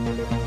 Thank you.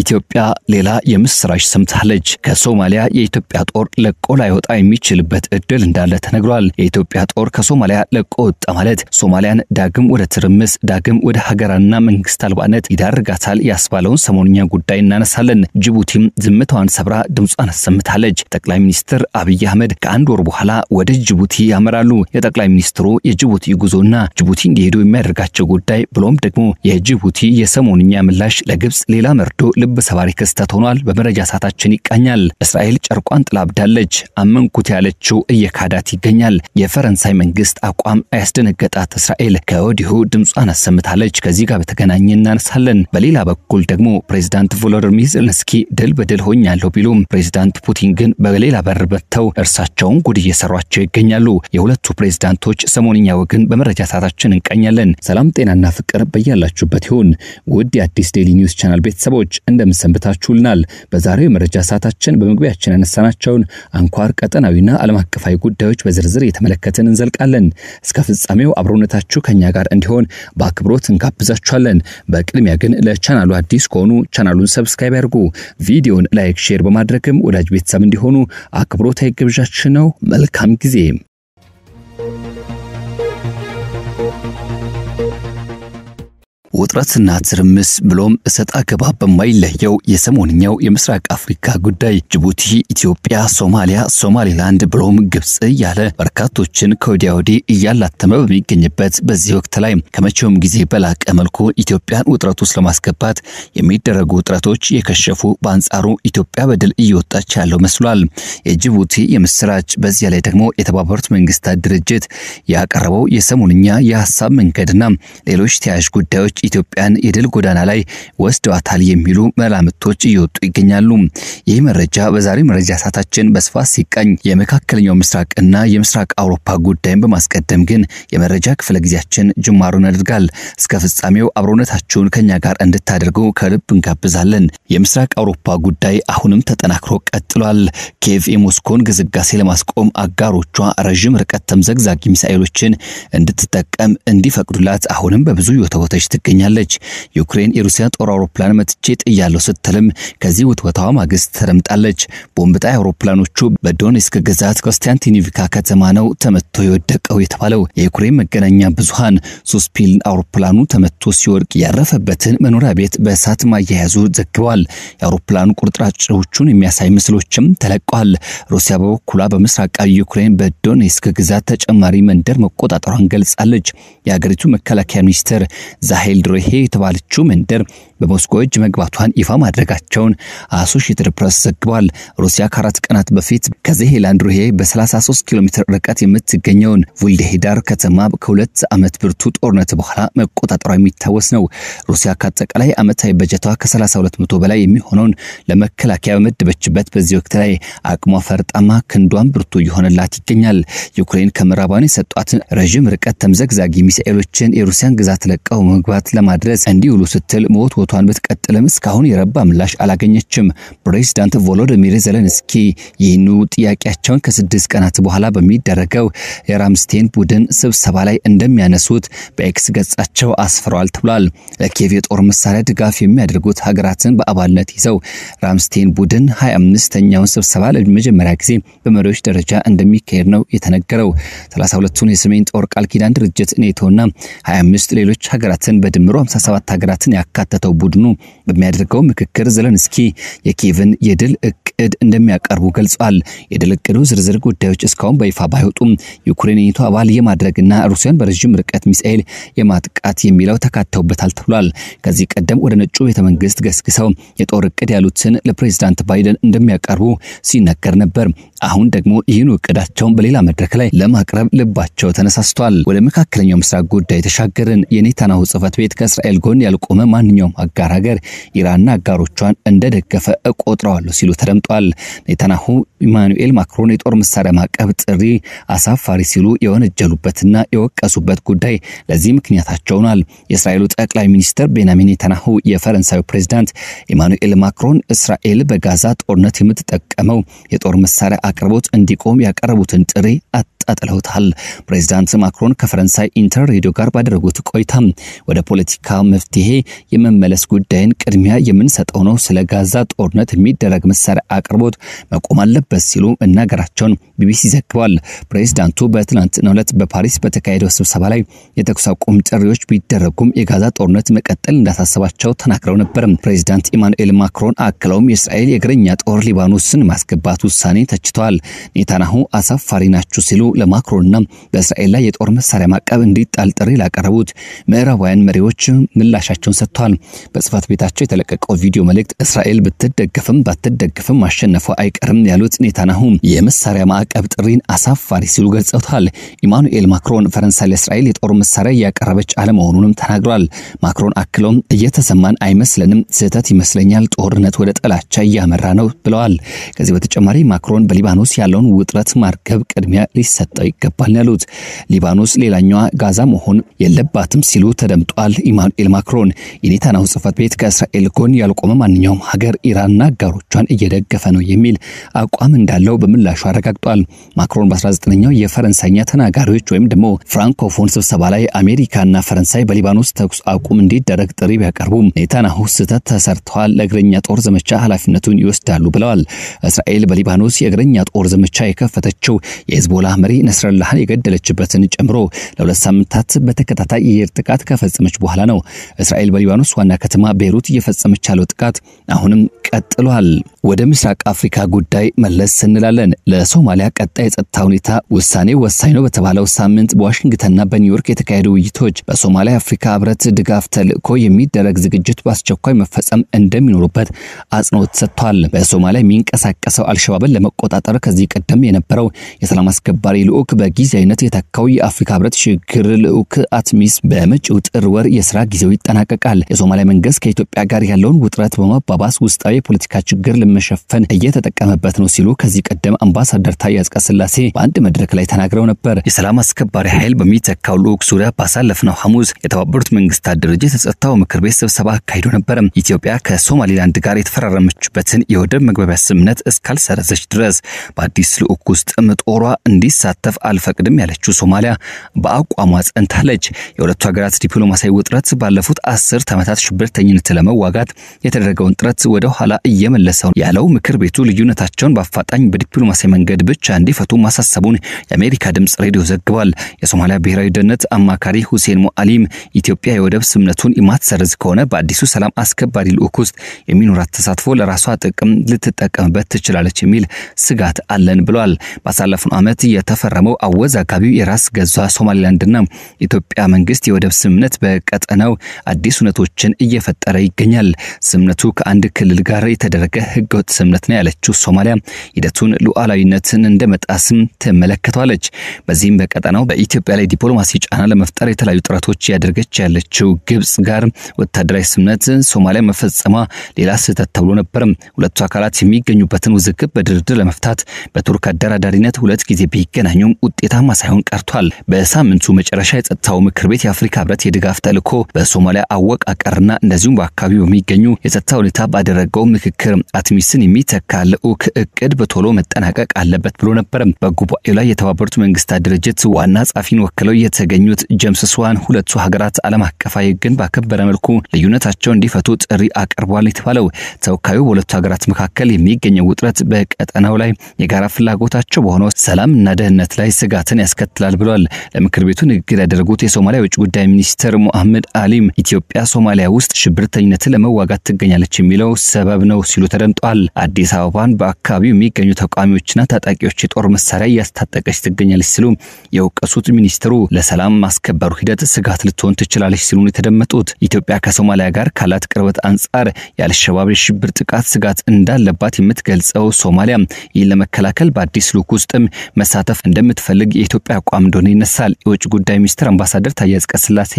ኢትዮጵያ ሌላ የምስራች ሰምታለች። ከሶማሊያ የኢትዮጵያ ጦር ለቆ ላይወጣ የሚችልበት እድል እንዳለ ተነግሯል። የኢትዮጵያ ጦር ከሶማሊያ ለቆ ወጣ ማለት ሶማሊያን ዳግም ወደ ትርምስ፣ ዳግም ወደ ሀገራና መንግስት አልባነት ይዳርጋታል ያስባለውን ሰሞንኛ ጉዳይ እናነሳለን። ጅቡቲም ዝምታዋን ሰብራ ድምጿን አሰምታለች። ጠቅላይ ሚኒስትር አብይ አህመድ ከአንድ ወር በኋላ ወደ ጅቡቲ ያመራሉ። የጠቅላይ ሚኒስትሩ የጅቡቲ ጉዞና ጅቡቲ እንዲሄዱ የሚያደርጋቸው ጉዳይ ብሎም ደግሞ የጅቡቲ የሰሞንኛ ምላሽ ለግብጽ ሌላ መርዶ ልብ ሰባሪ ክስተት ሆኗል። በመረጃ ሰዓታችን ይቃኛል። እስራኤል ጨርቋን ጥላብዳለች አመንኩት ያለችው እየካዳት ይገኛል። የፈረንሳይ መንግስት አቋም ያስደነገጣት እስራኤል ከወዲሁ ድምጿን አሰምታለች። ከዚህ ጋር በተገናኘ እናነሳለን። በሌላ በኩል ደግሞ ፕሬዚዳንት ቮሎዲሚር ዘለንስኪ ድል በድል ሆኛለሁ ቢሉም ፕሬዚዳንት ፑቲን ግን በሌላ በር በተው እርሳቸውን ጉድ እየሰሯቸው ይገኛሉ። የሁለቱ ፕሬዚዳንቶች ሰሞንኛ ወግን በመረጃ ሰዓታችን እንቃኛለን። ሰላም ጤናና ፍቅር በያላችሁበት ይሁን። ውድ የአዲስ ዴይሊ ኒውስ ቻናል ቤተሰቦች እንደ እንደምሰንብታችሁልናል። በዛሬው የመረጃ ሰዓታችን በመግቢያችን ያነሳናቸውን አንኳር ቀጠናዊና ዓለም አቀፋዊ ጉዳዮች በዝርዝር እየተመለከትን እንዘልቃለን። እስከ ፍጻሜው አብሮነታችሁ ከኛ ጋር እንዲሆን በአክብሮት እንጋብዛችኋለን። በቅድሚያ ግን ለቻናሉ አዲስ ከሆኑ ቻናሉን ሰብስክራይብ ያድርጉ። ቪዲዮን ላይክ፣ ሼር በማድረግም ወዳጅ ቤተሰብ እንዲሆኑ አክብሮታዊ ግብዣችን ነው። መልካም ጊዜ ውጥረትና ትርምስ ብሎም እሰጥ አገባ በማይለየው የሰሞንኛው የምስራቅ አፍሪካ ጉዳይ ጅቡቲ፣ ኢትዮጵያ፣ ሶማሊያ፣ ሶማሌላንድ ብሎም ግብፅ እያለ በርካቶችን ከወዲያ ወዲህ እያላተመ በሚገኝበት በዚህ ወቅት ላይ ከመቼውም ጊዜ በላቀ መልኩ ኢትዮጵያን ውጥረት ውስጥ ለማስገባት የሚደረጉ ውጥረቶች የከሸፉ፣ በአንጻሩ ኢትዮጵያ በድል እየወጣች ያለው መስሏል። የጅቡቲ የምስራች፣ በዚያ ላይ ደግሞ የተባበሩት መንግስታት ድርጅት ያቀረበው የሰሞንኛ የሀሳብ መንገድና ሌሎች ተያያዥ ጉዳዮች ኢትዮጵያን የድል ጎዳና ላይ ወስደዋታል የሚሉ መላምቶች እየወጡ ይገኛሉ። ይህ መረጃ በዛሬ መረጃ ሰዓታችን በስፋት ሲቃኝ የመካከለኛው ምስራቅ እና የምስራቅ አውሮፓ ጉዳይን በማስቀደም ግን የመረጃ ክፍለ ጊዜያችን ጅማሩን ያደርጋል። እስከ ፍጻሜው አብሮነታችሁን ከኛ ጋር እንድታደርጉ ከልብ እንጋብዛለን። የምስራቅ አውሮፓ ጉዳይ አሁንም ተጠናክሮ ቀጥሏል። ኬቭ የሞስኮን ግዝጋሴ ለማስቆም አጋሮቿ ረዥም ርቀት ተምዘግዛጊ ሚሳኤሎችን እንድትጠቀም እንዲፈቅዱላት አሁንም በብዙ የተወተች ትገኛል። ትገኛለች። ዩክሬን የሩሲያ ጦር አውሮፕላን መትቼ ጥያለሁ ስትልም ከዚህ ውትወታዋ ማግስት ተደምጣለች። ቦምብ ጣይ አውሮፕላኖቹ በዶኔስክ ግዛት ኮንስታንቲኒቪካ ከተማ ነው ተመቶ የወደቀው የተባለው። የዩክሬን መገናኛ ብዙሃን ሱስፒል አውሮፕላኑ ተመቶ ሲወድቅ ያረፈበትን መኖሪያ ቤት በእሳት ማያያዙ ዘግቧል። የአውሮፕላኑ ቁርጥራጮቹን የሚያሳይ ምስሎችም ተለቀዋል። ሩሲያ በበኩሏ በምስራቃዊ ዩክሬን በዶኔስክ ግዛት ተጨማሪ መንደር መቆጣጠሯን ገልጻለች። የሀገሪቱ መከላከያ ሚኒስትር ዛሄል ድሮሄ የተባለችው መንደር በሞስኮ እጅ መግባቷን ይፋ ማድረጋቸውን አሶሺየትድ ፕሬስ ዘግቧል። ሩሲያ ከአራት ቀናት በፊት ከዜሄላንድ ሩሄ በ33 ኪሎ ሜትር ርቀት የምትገኘውን ቮልዲሄዳር ከተማ ከሁለት ዓመት ብርቱ ጦርነት በኋላ መቆጣጠሯ የሚታወስ ነው። ሩሲያ ከአጠቃላይ ዓመታዊ በጀቷ ከ3200 በላይ የሚሆነውን ለመከላከያ በመደበችበት በዚህ ወቅት ላይ አቅሟ ፈርጣማ፣ ክንዷን ብርቱ እየሆነላት ይገኛል። ዩክሬን ከምዕራባውያን የሰጧትን ረዥም ርቀት ተምዘግዛጊ ሚሳኤሎችን የሩሲያን ግዛት ለቀው መግባት ለማድረስ እንዲውሉ ስትል መወትወቷን ብትቀጥልም እስካሁን የረባ ምላሽ አላገኘችም። ፕሬዚዳንት ቮሎዲሚር ዘለንስኪ ይህኑ ጥያቄያቸውን ከስድስት ቀናት በኋላ በሚደረገው የራምስቴን ቡድን ስብሰባ ላይ እንደሚያነሱት በኤክስ ገጻቸው አስፍረዋል ተብሏል። ለኬቭ የጦር መሳሪያ ድጋፍ የሚያደርጉት ሀገራትን በአባልነት ይዘው ራምስቴን ቡድን 25ኛውን ስብሰባ ለመጀመሪያ ጊዜ በመሪዎች ደረጃ እንደሚካሄድ ነው የተነገረው። 32ቱን የሰሜን ጦር ቃል ኪዳን ድርጅት ኔቶና 25 ሌሎች ሀገራትን በድ ድምሮ 57 ሀገራትን ያካተተው ቡድኑ በሚያደርገው ምክክር ዘለንስኪ የኪየቭን የድል እቅድ እቅድ እንደሚያቀርቡ ገልጿል። የድል እቅዱ ዝርዝር ጉዳዮች እስካሁን በይፋ ባይወጡም ዩክሬን አባል የማድረግና ሩሲያን በረዥም ርቀት ሚሳኤል የማጥቃት የሚለው ተካተውበታል ተብሏል። ከዚህ ቀደም ወደ ነጩ ቤተ መንግስት ገስግሰው የጦር እቅድ ያሉትን ለፕሬዚዳንት ባይደን እንደሚያቀርቡ ሲነገር ነበር። አሁን ደግሞ ይህን እቅዳቸውን በሌላ መድረክ ላይ ለማቅረብ ልባቸው ተነሳስቷል። ወደ መካከለኛው ምስራቅ ጉዳይ ተሻገርን። የኔታናሁ ጽህፈት ቤት ከእስራኤል ጎን ያልቆመ ማንኛውም አጋር ሀገር ኢራንና አጋሮቿን እንደደገፈ እቆጥረዋለሁ ሲሉ ተደምጧል። አስታውቋል። ኔታንያሁ ኢማኑኤል ማክሮን የጦር መሳሪያ ማዕቀብ ጥሪ አሳፋሪ ሲሉ የወነጀሉበትና የወቀሱበት ጉዳይ ለዚህ ምክንያታቸው ሆኗል። የእስራኤሉ ጠቅላይ ሚኒስትር ቤንያሚን ኔታንያሁ የፈረንሳዩ ፕሬዚዳንት ኢማኑኤል ማክሮን እስራኤል በጋዛ ጦርነት የምትጠቀመው የጦር መሳሪያ አቅርቦት እንዲቆም ያቀረቡትን ጥሪ አ አጣጥለውታል። ፕሬዚዳንት ማክሮን ከፈረንሳይ ኢንተር ሬዲዮ ጋር ባደረጉት ቆይታ ወደ ፖለቲካ መፍትሄ የመመለስ ጉዳይን ቅድሚያ የምንሰጠው ነው፣ ስለ ጋዛ ጦርነት የሚደረግ መሳሪያ አቅርቦት መቆም አለበት ሲሉ መናገራቸውን ቢቢሲ ዘግቧል። ፕሬዚዳንቱ በትናንትናው ዕለት በፓሪስ በተካሄደው ስብሰባ ላይ የተኩስ አቁም ጥሪዎች ቢደረጉም የጋዛ ጦርነት መቀጠል እንዳሳሰባቸው ተናግረው ነበር። ፕሬዚዳንት ኢማኑኤል ማክሮን አክለውም የእስራኤል የእግረኛ ጦር ሊባኖስን ማስገባት ውሳኔ ተችተዋል። ኔታናሁ አሳፋሪ ናችሁ ሲሉ ለማክሮንና በእስራኤል ላይ የጦር መሳሪያ ማዕቀብ እንዲጣል ጥሪ ላቀረቡት ምዕራባውያን መሪዎች ምላሻቸውን ሰጥተዋል። በጽህፈት ቤታቸው የተለቀቀው ቪዲዮ መልእክት እስራኤል ብትደገፍም ባትደገፍም ማሸነፏ አይቀርም ያሉት ኔታናሁ የመሳሪያ ማዕቀብ ጥሪን አሳፋሪ ሲሉ ገልጸውታል። ኢማኑኤል ማክሮን ፈረንሳይ ለእስራኤል የጦር መሳሪያ እያቀረበች አለመሆኑንም ተናግሯል። ማክሮን አክለውም እየተሰማን አይመስለንም፣ ስህተት ይመስለኛል፣ ጦርነት ወደ ጥላቻ እያመራ ነው ብለዋል። ከዚህ በተጨማሪ ማክሮን በሊባኖስ ያለውን ውጥረት ማርገብ ቅድሚያ ሊሰጥ ሊሰጠው ይገባል ያሉት ሊባኖስ ሌላኛዋ ጋዛ መሆን የለባትም ሲሉ ተደምጧል። ኢማኑኤል ማክሮን የኔታናሁ ጽህፈት ቤት ከእስራኤል ጎን ያልቆመ ማንኛውም ሀገር ኢራንና አጋሮቿን እየደገፈ ነው የሚል አቋም እንዳለው በምላሹ አረጋግጧል። ማክሮን በ19ኛው የፈረንሳይኛ ተናጋሪዎች ወይም ደግሞ ፍራንኮፎን ስብሰባ ላይ አሜሪካና ፈረንሳይ በሊባኖስ ተኩስ አቁም እንዲደረግ ጥሪ ቢያቀርቡም ኔታናሁ ስህተት ተሰርተዋል፣ ለእግረኛ ጦር ዘመቻ ኃላፊነቱን ይወስዳሉ ብለዋል። እስራኤል በሊባኖስ የእግረኛ ጦር ዘመቻ የከፈተችው የሄዝቦላ መሪ ነስረላህን የገደለችበትን ጨምሮ ለሁለት ሳምንታት በተከታታይ የአየር ጥቃት ከፈጸመች በኋላ ነው እስራኤል በሊባኖስ ዋና ከተማ ቤይሩት እየፈጸመች ያለው ጥቃት አሁንም ቀጥሏል። ወደ ምስራቅ አፍሪካ ጉዳይ መለስ እንላለን። ለሶማሊያ ቀጣይ የጸጥታ ሁኔታ ውሳኔ ወሳኝ ነው በተባለው ሳምንት በዋሽንግተንና በኒውዮርክ የተካሄዱ ውይይቶች በሶማሊያ የአፍሪካ ህብረት ድጋፍ ተልዕኮ የሚደረግ ዝግጅት በአስቸኳይ መፈጸም እንደሚኖሩበት አጽንኦት ሰጥቷል። በሶማሊያ የሚንቀሳቀሰው አልሸባብን ለመቆጣጠር ከዚህ ቀደም የነበረው የሰላም አስከባሪ የፈረንሳዊ ልዑክ በጊዜያዊነት የተካው የአፍሪካ ህብረት ሽግግር ልዑክ አትሚስ በመጪው ጥር ወር የስራ ጊዜው ይጠናቀቃል። የሶማሊያ መንግስት ከኢትዮጵያ ጋር ያለውን ውጥረት በማባባስ ውስጣዊ የፖለቲካ ችግር ለመሸፈን እየተጠቀመበት ነው ሲሉ ከዚህ ቀደም አምባሳደር ታዬ አጽቀሥላሴ በአንድ መድረክ ላይ ተናግረው ነበር። የሰላም አስከባሪ ኃይል በሚተካው ልዑክ ዙሪያ ባሳለፍነው ሐሙስ የተባበሩት መንግስታት ድርጅት የጸጥታው ምክር ቤት ስብሰባ አካሂዶ ነበር። ኢትዮጵያ ከሶማሊላንድ ጋር የተፈራረመችበትን የወደብ መግባቢያ ስምምነት እስካልሰረዘች ድረስ በአዲስ ልዑክ ውስጥም ጦሯ እንዲሳ እንድትሳተፍ አልፈቅድም ያለችው ሶማሊያ በአቋሟ ጸንታለች። የሁለቱ ሀገራት ዲፕሎማሲያዊ ውጥረት ባለፉት አስር ዓመታት ሽብርተኝነት ለመዋጋት የተደረገውን ጥረት ወደ ኋላ እየመለሰው ያለው ምክር ቤቱ ልዩነታቸውን በአፋጣኝ በዲፕሎማሲያዊ መንገድ ብቻ እንዲፈቱ ማሳሰቡን የአሜሪካ ድምፅ ሬዲዮ ዘግቧል። የሶማሊያ ብሔራዊ ደህንነት አማካሪ ሁሴን ሞአሊም ኢትዮጵያ የወደብ ስምነቱን የማትሰርዝ ከሆነ በአዲሱ ሰላም አስከባሪ ልዑክ ውስጥ የሚኖራት ተሳትፎ ለራሷ ጥቅም ልትጠቀምበት ትችላለች የሚል ስጋት አለን ብሏል። ባሳለፉን ዓመት የተፈ አወዝ አካባቢው የራስ ገዟ ሶማሊላንድና ኢትዮጵያ መንግስት የወደብ ስምምነት በቀጠናው አዲስ እውነቶችን እየፈጠረ ይገኛል። ስምምነቱ ከአንድ ክልል ጋር የተደረገ ህገወጥ ስምምነት ነው ያለችው ሶማሊያ ሂደቱን ሉዓላዊነትን እንደመጣስም ትመለከተዋለች። በዚህም በቀጠናው በኢትዮጵያ ላይ ዲፕሎማሲ ጫና ለመፍጠር የተለያዩ ጥረቶች እያደረገች ያለችው ግብጽ ጋር ወታደራዊ ስምምነት ሶማሊያ መፈጸሟ ሌላ ስህተት ተብሎ ነበር። ሁለቱ አካላት የሚገኙበትን ውዝግብ በድርድር ለመፍታት በቱርክ አደራዳሪነት ሁለት ጊዜ ቢገናኝ መገናኛውም ውጤታማ ሳይሆን ቀርቷል። በሳምንቱ መጨረሻ የጸጥታው ምክር ቤት የአፍሪካ ህብረት የድጋፍ ተልዕኮ በሶማሊያ አወቃቀርና እንደዚሁም በአካባቢው በሚገኙ የጸጥታ ሁኔታ ባደረገው ምክክር አትሚስን የሚተካ ልዑክ እቅድ በቶሎ መጠናቀቅ አለበት ብሎ ነበር። በጉባኤው ላይ የተባበሩት መንግስታት ድርጅት ዋና ጸሐፊን ወክለው የተገኙት ጀምስ ስዋን ሁለቱ ሀገራት ዓለም አቀፋዊ ህግን ባከበረ መልኩ ልዩነታቸውን እንዲፈቱ ጥሪ አቅርቧል የተባለው ተወካዩ በሁለቱ ሀገራት መካከል የሚገኘው ውጥረት በቀጠናው ላይ የጋራ ፍላጎታቸው በሆነው ሰላም እና ደህንነት ደህንነት ላይ ስጋትን ያስከትላል ብሏል። ለምክር ቤቱ ንግግር ያደረጉት የሶማሊያ የውጭ ጉዳይ ሚኒስትር ሙሐመድ አሊም ኢትዮጵያ ሶማሊያ ውስጥ ሽብርተኝነትን ለመዋጋት ትገኛለች የሚለው ሰበብ ነው ሲሉ ተደምጧል። አዲስ አበባን በአካባቢው የሚገኙ ተቃዋሚዎችና ታጣቂዎች የጦር መሳሪያ እያስታጠቀች ትገኛለች ሲሉ የወቀሱት ሚኒስትሩ ለሰላም ማስከበሩ ሂደት ስጋት ልትሆን ትችላለች ሲሉ የተደመጡት ኢትዮጵያ ከሶማሊያ ጋር ካላት ቅርበት አንጻር የአልሸባብ የሽብር ጥቃት ስጋት እንዳለባት የምትገልጸው ሶማሊያ ይህን ለመከላከል በአዲስ ልዑክ ውስጥም መሳተፍ እንደምትፈልግ የኢትዮጵያ አቋም እንደሆነ ይነሳል። የውጭ ጉዳይ ሚኒስትር አምባሳደር ታዬ አጽቀሥላሴ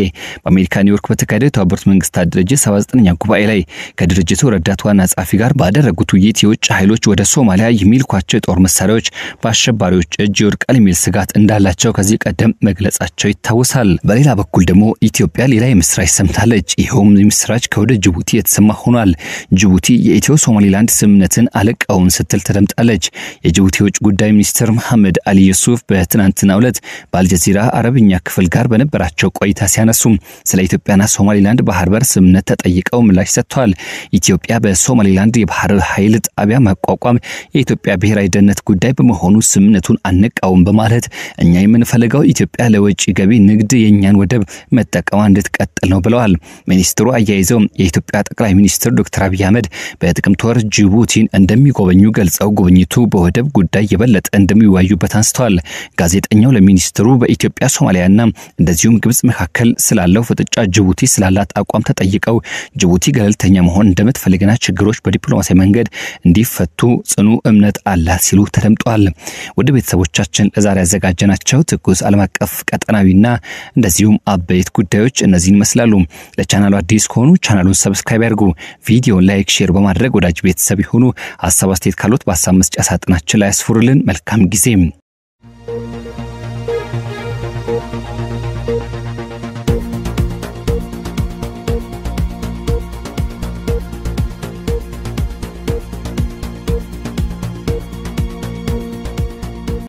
በአሜሪካ ኒውዮርክ በተካሄደ የተባበሩት መንግስታት ድርጅት 79ኛ ጉባኤ ላይ ከድርጅቱ ረዳት ዋና ጸሐፊ ጋር ባደረጉት ውይይት የውጭ ኃይሎች ወደ ሶማሊያ የሚልኳቸው የጦር መሳሪያዎች በአሸባሪዎች እጅ ይወድቃል የሚል ስጋት እንዳላቸው ከዚህ ቀደም መግለጻቸው ይታወሳል። በሌላ በኩል ደግሞ ኢትዮጵያ ሌላ የምስራች ሰምታለች። ይኸውም የምስራች ከወደ ጅቡቲ የተሰማ ሆኗል። ጅቡቲ የኢትዮ ሶማሊላንድ ስምምነትን አለቃውን ስትል ተደምጣለች። የጅቡቲ የውጭ ጉዳይ ሚኒስትር መሐመድ አሊ ዩሱፍ በትናንትና ዕለት በአልጀዚራ አረብኛ ክፍል ጋር በነበራቸው ቆይታ ሲያነሱ ስለ ኢትዮጵያና ሶማሊላንድ ባህር በር ስምምነት ተጠይቀው ምላሽ ሰጥተዋል። ኢትዮጵያ በሶማሊላንድ የባህር ኃይል ጣቢያ ማቋቋም የኢትዮጵያ ብሔራዊ ደህንነት ጉዳይ በመሆኑ ስምምነቱን አንቃውም በማለት እኛ የምንፈልገው ኢትዮጵያ ለወጪ ገቢ ንግድ የእኛን ወደብ መጠቀሟ እንድትቀጥል ነው ብለዋል። ሚኒስትሩ አያይዘው የኢትዮጵያ ጠቅላይ ሚኒስትር ዶክተር አብይ አህመድ በጥቅምት ወር ጅቡቲን እንደሚጎበኙ ገልጸው ጉብኝቱ በወደብ ጉዳይ የበለጠ እንደሚወያዩበት አንስተዋል። ተናግሯል። ጋዜጠኛው ለሚኒስትሩ በኢትዮጵያ ሶማሊያና እንደዚሁም ግብጽ መካከል ስላለው ፍጥጫ ጅቡቲ ስላላት አቋም ተጠይቀው ጅቡቲ ገለልተኛ መሆን እንደምትፈልግና ችግሮች በዲፕሎማሲያዊ መንገድ እንዲፈቱ ጽኑ እምነት አላት ሲሉ ተደምጠዋል። ወደ ቤተሰቦቻችን ለዛሬ ያዘጋጀናቸው ትኩስ ዓለም አቀፍ ቀጠናዊና እንደዚሁም አበይት ጉዳዮች እነዚህን ይመስላሉ። ለቻናሉ አዲስ ከሆኑ ቻናሉን ሰብስክራይብ ያድርጉ። ቪዲዮ ላይክ፣ ሼር በማድረግ ወዳጅ ቤተሰብ ይሁኑ። ሀሳብ አስተያየት ካሉት በሀሳብ መስጫ ሳጥናችን ላይ ያስፍሩልን። መልካም ጊዜ